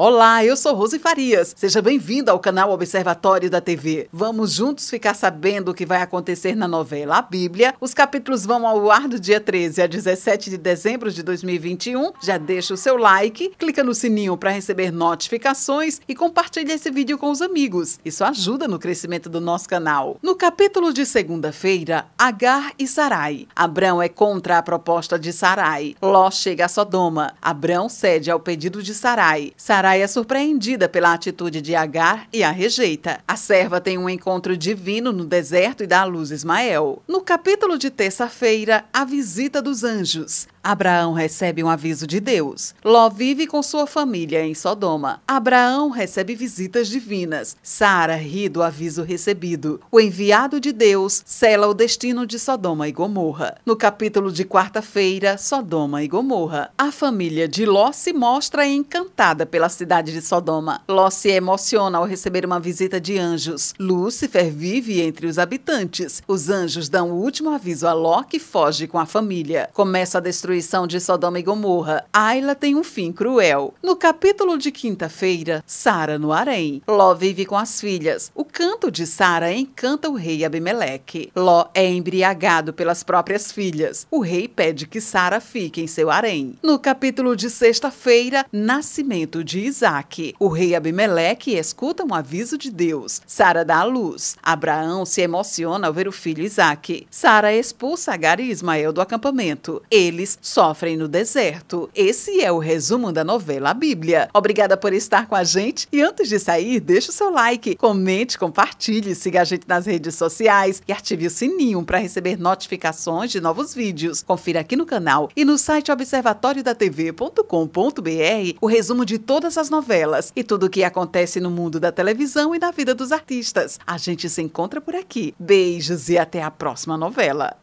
Olá, eu sou Rose Farias. Seja bem-vinda ao canal Observatório da TV. Vamos juntos ficar sabendo o que vai acontecer na novela A Bíblia. Os capítulos vão ao ar do dia 13 a 17 de dezembro de 2021. Já deixa o seu like, clica no sininho para receber notificações e compartilha esse vídeo com os amigos. Isso ajuda no crescimento do nosso canal. No capítulo de segunda-feira, Agar e Sarai. Abrão é contra a proposta de Sarai. Ló chega a Sodoma. Abrão cede ao pedido de Sarai. Sarai é surpreendida pela atitude de Agar e a rejeita. A serva tem um encontro divino no deserto e dá à luz Ismael. No capítulo de terça-feira, a visita dos anjos. Abraão recebe um aviso de Deus. Ló vive com sua família em Sodoma. Abraão recebe visitas divinas. Sara ri do aviso recebido. O enviado de Deus sela o destino de Sodoma e Gomorra. No capítulo de quarta-feira, Sodoma e Gomorra, a família de Ló se mostra encantada pela cidade de Sodoma. Ló se emociona ao receber uma visita de anjos. Lúcifer vive entre os habitantes. Os anjos dão o último aviso a Ló, que foge com a família. Começa a destruição de Sodoma e Gomorra. Ayla tem um fim cruel. No capítulo de quinta-feira, Sara no harém. Ló vive com as filhas. O canto de Sara encanta o rei Abimeleque. Ló é embriagado pelas próprias filhas. O rei pede que Sara fique em seu harém. No capítulo de sexta-feira, nascimento de Isaac. O rei Abimeleque escuta um aviso de Deus. Sara dá à luz. Abraão se emociona ao ver o filho Isaac. Sara expulsa Agar e Ismael do acampamento. Eles sofrem no deserto. Esse é o resumo da novela Bíblia. Obrigada por estar com a gente e antes de sair, deixe o seu like, comente, com compartilhe, siga a gente nas redes sociais e ative o sininho para receber notificações de novos vídeos. Confira aqui no canal e no site observatoriodatv.com.br o resumo de todas as novelas e tudo o que acontece no mundo da televisão e na vida dos artistas. A gente se encontra por aqui. Beijos e até a próxima novela.